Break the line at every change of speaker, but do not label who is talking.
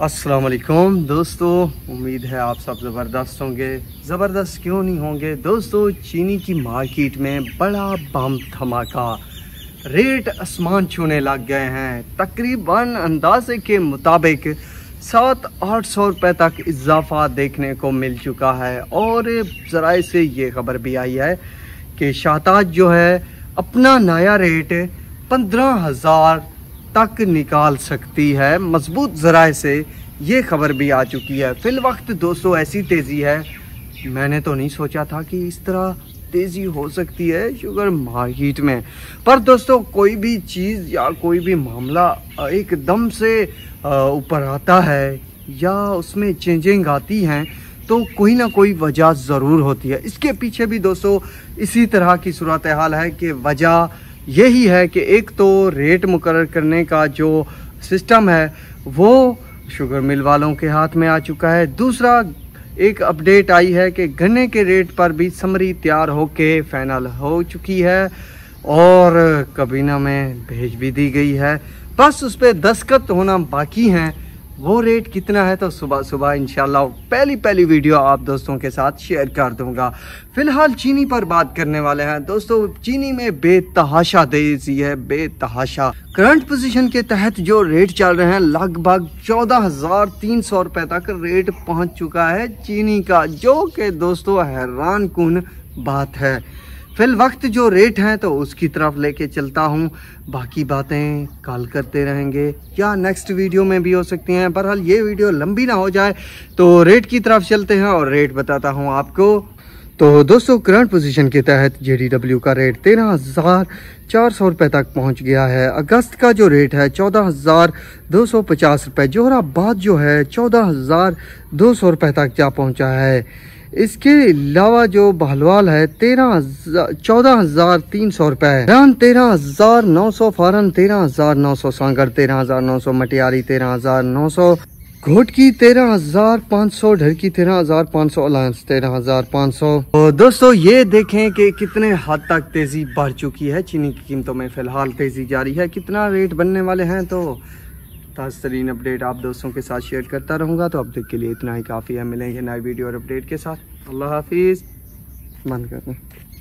अस्सलाम वालेकुम दोस्तों उम्मीद है आप सब ज़बरदस्त होंगे ज़बरदस्त क्यों नहीं होंगे दोस्तों चीनी की मार्केट में बड़ा बम धमाका रेट आसमान छूने लग गए हैं तकरीबन अंदाजे के मुताबिक सात आठ सौ रुपये तक इजाफा देखने को मिल चुका है और ज़रा से ये खबर भी आई है कि शाहताज जो है अपना नया रेट पंद्रह हज़ार तक निकाल सकती है मजबूत ज़राए से ये खबर भी आ चुकी है फिल वक्त दोस्तों ऐसी तेज़ी है मैंने तो नहीं सोचा था कि इस तरह तेज़ी हो सकती है शुगर मार्केट में पर दोस्तों कोई भी चीज़ या कोई भी मामला एकदम से ऊपर आता है या उसमें चेंजिंग आती हैं तो कोई ना कोई वजह ज़रूर होती है इसके पीछे भी दोस्तों इसी तरह की सूरत हाल है कि वजह यही है कि एक तो रेट मुकर करने का जो सिस्टम है वो शुगर मिल वालों के हाथ में आ चुका है दूसरा एक अपडेट आई है कि गन्ने के रेट पर भी समरी तैयार होके फाइनल हो चुकी है और कबीना में भेज भी दी गई है बस उस पर दस्खत होना बाकी हैं वो रेट कितना है तो सुबह सुबह इंशाल्लाह पहली पहली वीडियो आप दोस्तों के साथ शेयर कर दूंगा फिलहाल चीनी पर बात करने वाले हैं दोस्तों चीनी में बेतहाशा तेजी है बेतहाशा करंट पोजीशन के तहत जो रेट चल रहे हैं लगभग चौदह हजार तीन सौ रुपए तक रेट पहुंच चुका है चीनी का जो कि दोस्तों हैरान कन बात है फिल वक्त जो रेट है तो उसकी तरफ लेके चलता हूँ बाकी बातें कॉल करते रहेंगे या नेक्स्ट वीडियो में भी हो सकती हैं बहरहाल ये वीडियो लंबी ना हो जाए तो रेट की तरफ चलते हैं और रेट बताता हूँ आपको तो दोस्तों करंट पोजीशन के तहत जे का रेट तेरह हज़ार चार सौ रुपये तक पहुंच गया है अगस्त का जो रेट है चौदह हज़ार दो सौ पचास रुपये जोहराबाद जो है चौदह हज़ार दो सौ रुपये तक जा पहुंचा है इसके अलावा जो बहलवाल है तेरह चौदह हजार तीन सौ रुपए रन तेरह हजार नौ सौ फारन तेरह हजार नौ सौ सांगर तेरह हजार नौ सौ मटियारी तेरह हजार नौ सौ घोट की तेरह हजार पाँच सौ ढरकी तेरह हजार पाँच सौ अलायंस तेरह हजार पाँच सौ तो दोस्तों ये देखें कि कितने हद तक तेजी बढ़ चुकी है चीनी की कीमतों में फिलहाल तेजी जारी है कितना रेट बनने वाले हैं तो ताज़ तरीन अपडेट आप दोस्तों के साथ शेयर करता रहूँगा तो अब तक के लिए इतना ही काफ़ी है मिलेंगे नए वीडियो और अपडेट के साथ अल्लाह हाफिज़ बंद कर